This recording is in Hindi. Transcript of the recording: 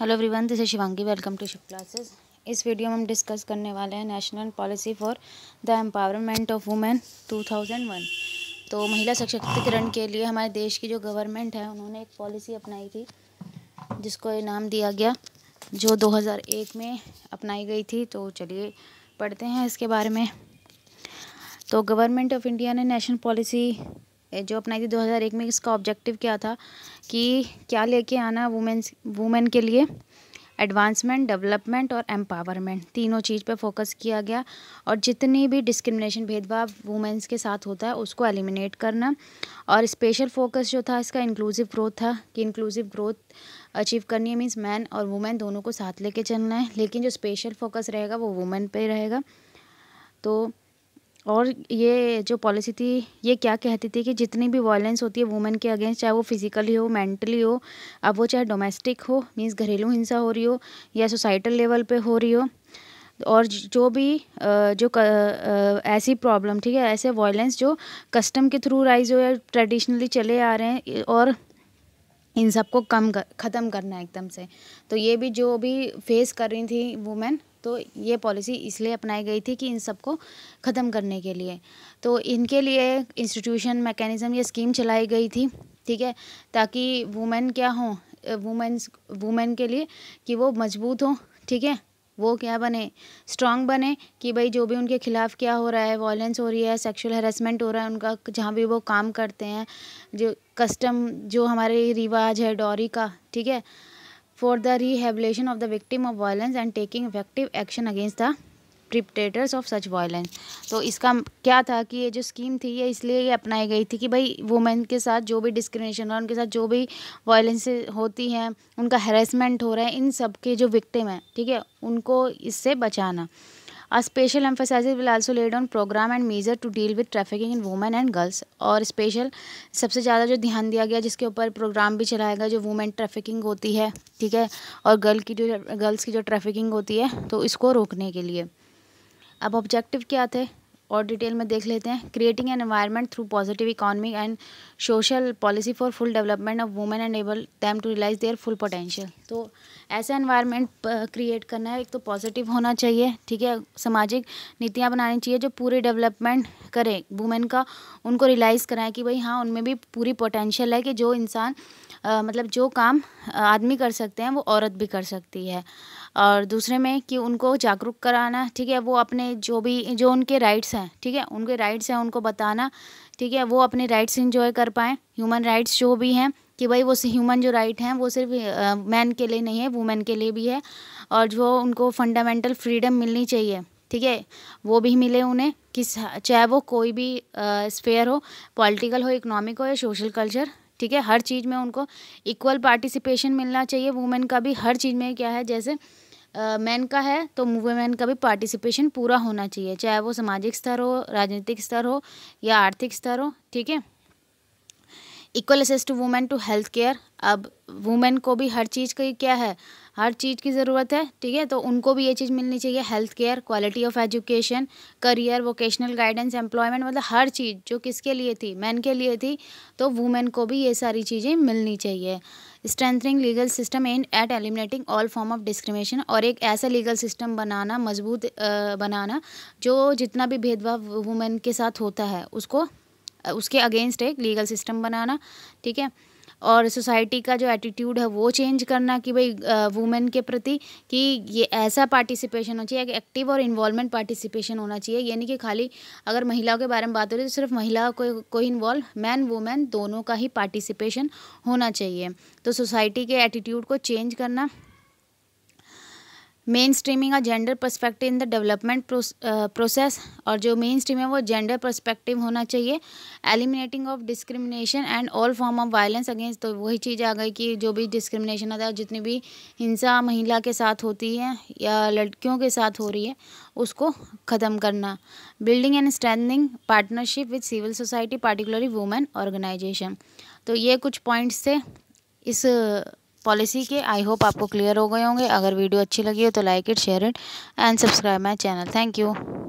hello everyone this is Shivangi welcome to ship classes इस वीडियो में हम डिस्कस करने वाले हैं national policy for the empowerment of women 2001 तो महिला सशक्तिकरण के लिए हमारे देश की जो गवर्नमेंट है उन्होंने एक पॉलिसी अपनाई थी जिसको ये नाम दिया गया जो 2001 में अपनाई गई थी तो चलिए पढ़ते हैं इसके बारे में तो गवर्नमेंट ऑफ इंडिया ने नेशनल पॉलिसी जो अपनाई थी 2001 में इसका ऑब्जेक्टिव क्या था कि क्या लेके आना वुमेन्स वुमेन के लिए एडवांसमेंट डेवलपमेंट और एम्पावरमेंट तीनों चीज़ पे फोकस किया गया और जितनी भी डिस्क्रिमिनेशन भेदभाव वुमेंस के साथ होता है उसको एलिमिनेट करना और स्पेशल फोकस जो था इसका इंक्लूसिव ग्रोथ था कि इंक्लूसिव ग्रोथ अचीव करनी है मीन्स मैन और वुमेन दोनों को साथ लेके चलना है लेकिन जो स्पेशल फोकस रहेगा वो वुमेन पर रहेगा तो और ये जो पॉलिसी थी ये क्या कहती थी कि जितनी भी वायलेंस होती है वुमेन के अगेंस्ट चाहे वो फिजिकली हो मेंटली हो अब वो चाहे डोमेस्टिक हो मीन्स घरेलू हिंसा हो रही हो या सोसाइटल लेवल पे हो रही हो और जो भी जो ऐसी प्रॉब्लम ठीक है ऐसे वायलेंस जो कस्टम के थ्रू राइज हो या ट्रेडिशनली चले आ रहे हैं और इन सबको कम कर ख़त्म करना है एकदम से तो ये भी जो भी फेस कर रही थी वुमेन तो ये पॉलिसी इसलिए अपनाई गई थी कि इन सबको ख़त्म करने के लिए तो इनके लिए इंस्टीट्यूशन मैकेनिज़म ये स्कीम चलाई गई थी ठीक है ताकि वुमेन क्या हों वुमेन्स वुमेन के लिए कि वो मजबूत हों ठीक है वो क्या बने स्ट्रांग बने कि भाई जो भी उनके खिलाफ़ क्या हो रहा है वॉयलेंस हो रही है सेक्सुअल हेरासमेंट हो रहा है उनका जहाँ भी वो काम करते हैं जो कस्टम जो हमारे रिवाज है डॉरी का ठीक है for the rehabilitation of the victim of violence and taking effective action against the perpetrators of such violence तो इसका क्या था कि ये जो स्कीम थी ये इसलिए ये अपनाई गई थी कि भाई वुमेन के साथ जो भी डिस्क्रिमिनेशन और उनके साथ जो भी वायलेंस होती हैं उनका हेरेसमेंट हो रहा है इन सब के जो विक्टिम हैं ठीक है उनको इससे बचाना a special emphasis will also laid on programme and measure to deal with trafficking in women and girls और स्पेशल सबसे ज़्यादा जो ध्यान दिया गया जिसके ऊपर प्रोग्राम भी चलाएगा जो वुमेन ट्रैफिकिंग होती है ठीक है और गर्ल की जो गर्ल्स की जो ट्रैफिकिंग होती है तो इसको रोकने के लिए अब ऑब्जेक्टिव क्या थे और डिटेल में देख लेते हैं creating an environment through positive economic and social policy for full development of women and able them to realise their full potential तो ऐसा एनवायरनमेंट क्रिएट करना है एक तो पॉजिटिव होना चाहिए ठीक है सामाजिक नीतियाँ बनानी चाहिए जो पूरी डेवलपमेंट करें वुमेन का उनको रियलाइज़ कराएं कि भाई हाँ उनमें भी पूरी पोटेंशियल है कि जो इंसान आ, मतलब जो काम आदमी कर सकते हैं वो औरत भी कर सकती है और दूसरे में कि उनको जागरूक कराना ठीक है वो अपने जो भी जो उनके राइट्स हैं ठीक है उनके राइट्स हैं उनको बताना ठीक है वो अपने राइट्स इंजॉय कर पाएँ ह्यूमन राइट्स जो भी हैं कि भाई वो ह्यूमन जो राइट हैं वो सिर्फ मैन के लिए नहीं है वुमेन के लिए भी है और जो उनको फंडामेंटल फ्रीडम मिलनी चाहिए ठीक है वो भी मिले उन्हें कि चाहे वो कोई भी स्फेयर हो पॉलिटिकल हो इकोनॉमिक हो या सोशल कल्चर ठीक है हर चीज़ में उनको इक्वल पार्टिसिपेशन मिलना चाहिए वुमेन का भी हर चीज़ में क्या है जैसे मैन का है तो वुमेन का भी पार्टिसिपेशन पूरा होना चाहिए चाहे वो सामाजिक स्तर हो राजनीतिक स्तर हो या आर्थिक स्तर हो ठीक है equal access to women to health care अब वुमेन को भी हर चीज़ की क्या है हर चीज़ की ज़रूरत है ठीक है तो उनको भी ये चीज़ मिलनी चाहिए health care quality of education career vocational guidance employment मतलब हर चीज़ जो किसके लिए थी मैन के लिए थी तो वुमेन को भी ये सारी चीज़ें मिलनी चाहिए strengthening legal system and at eliminating all form of discrimination और एक ऐसा लीगल सिस्टम बनाना मजबूत बनाना जो जितना भी भेदभाव वुमेन के साथ होता है उसको उसके अगेंस्ट एक लीगल सिस्टम बनाना ठीक है और सोसाइटी का जो एटीट्यूड है वो चेंज करना कि भाई वुमेन के प्रति कि ये ऐसा पार्टिसिपेशन होना चाहिए एक्टिव और इन्वॉल्वमेंट पार्टिसिपेशन होना चाहिए यानी कि खाली अगर महिलाओं के बारे में बात हो रही है तो सिर्फ महिला को को इन्वॉल्व मैन वुमेन दोनों का ही पार्टिसिपेशन होना चाहिए तो सोसाइटी के एटीट्यूड को चेंज करना मेन स्ट्रीमिंग और gender perspective in the development process और जो मेन स्ट्रीम है वो जेंडर परस्पेक्टिव होना चाहिए eliminating of discrimination and all form of violence against तो वही चीज़ आ गई कि जो भी डिस्क्रिमिनेशन आता है जितनी भी हिंसा महिला के साथ होती है या लड़कियों के साथ हो रही है उसको ख़त्म करना building and strengthening partnership with civil society particularly women organisation तो ये कुछ पॉइंट्स थे इस पॉलिसी के आई होप आपको क्लियर हो गए होंगे अगर वीडियो अच्छी लगी हो तो like it share it and subscribe my channel thank you